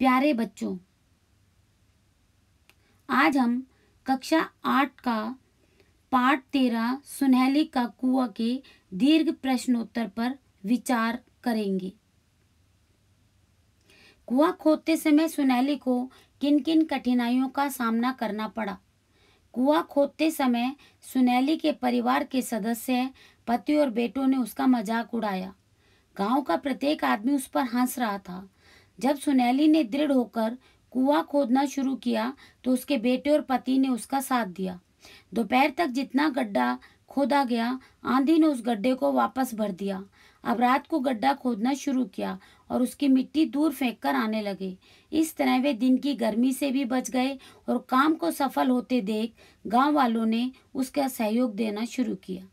प्यारे बच्चों आज हम कक्षा आठ का पाठ तेरह सुनहली का कुआ के दीर्घ प्रश्नोत्तर पर विचार करेंगे कुआ खोदते समय सुनहली को किन किन कठिनाइयों का सामना करना पड़ा कुआ खोदते समय सुनहली के परिवार के सदस्य पति और बेटों ने उसका मजाक उड़ाया गांव का प्रत्येक आदमी उस पर हंस रहा था जब सुनैली ने दृढ़ होकर कुआं खोदना शुरू किया तो उसके बेटे और पति ने उसका साथ दिया दोपहर तक जितना गड्ढा खोदा गया आंधी ने उस गड्ढे को वापस भर दिया अब रात को गड्ढा खोदना शुरू किया और उसकी मिट्टी दूर फेंक कर आने लगे इस तरह वे दिन की गर्मी से भी बच गए और काम को सफल होते देख गांव वालों ने उसका सहयोग देना शुरू किया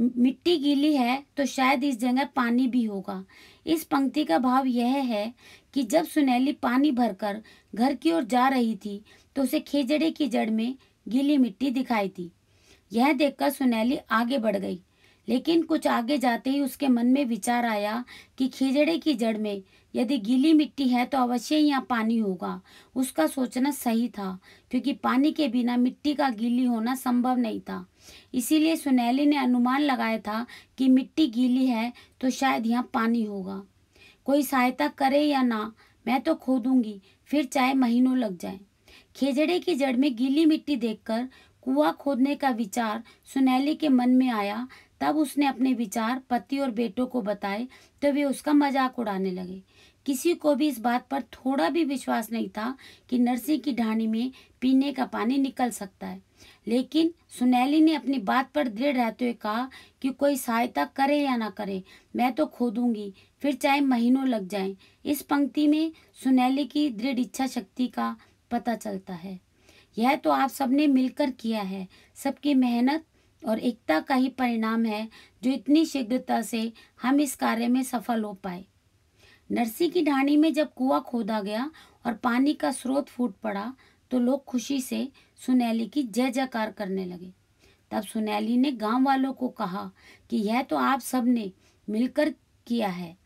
मिट्टी गीली है तो शायद इस जगह पानी भी होगा इस पंक्ति का भाव यह है कि जब सुनैली पानी भरकर घर की ओर जा रही थी तो उसे खेजड़े की जड़ में गीली मिट्टी दिखाई थी यह देखकर सुनैली आगे बढ़ गई लेकिन कुछ आगे जाते ही उसके मन में विचार आया कि खिजड़े की जड़ में यदि गीली मिट्टी है तो अवश्य यहाँ पानी होगा उसका सोचना सही था क्योंकि पानी के बिना मिट्टी का गीली होना संभव नहीं था इसीलिए सुनैली ने अनुमान लगाया था कि मिट्टी गीली है तो शायद यहाँ पानी होगा कोई सहायता करे या ना मैं तो खोदूंगी फिर चाहे महीनों लग जाए खेजड़े की जड़ में गीली मिट्टी देखकर कुआ खोदने का विचार सुनैली के मन में आया तब उसने अपने विचार पति और बेटों को बताए तो वे उसका मजाक उड़ाने लगे किसी को भी इस बात पर थोड़ा भी विश्वास नहीं था कि नरसिंह की ढाणी में पीने का पानी निकल सकता है लेकिन सुनैली ने अपनी बात पर दृढ़ रहते हुए कहा कि कोई सहायता करे या ना करे मैं तो खोदूंगी फिर चाहे महीनों लग जाए इस पंक्ति में सुनैली की दृढ़ इच्छा शक्ति का पता चलता है यह तो आप सबने मिलकर किया है सबकी मेहनत और एकता का ही परिणाम है जो इतनी शीघ्रता से हम इस कार्य में सफल हो पाए नरसी की ढाणी में जब कुआं खोदा गया और पानी का स्रोत फूट पड़ा तो लोग खुशी से सुनैली की जय जयकार करने लगे तब सुनैली ने गांव वालों को कहा कि यह तो आप सब ने मिलकर किया है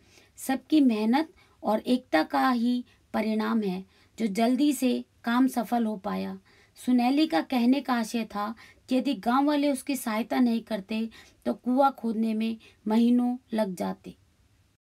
सबकी मेहनत और एकता का ही परिणाम है जो जल्दी से काम सफल हो पाया सुनैली का कहने का आशय था कि यदि गांव वाले उसकी सहायता नहीं करते तो कुआं खोदने में महीनों लग जाते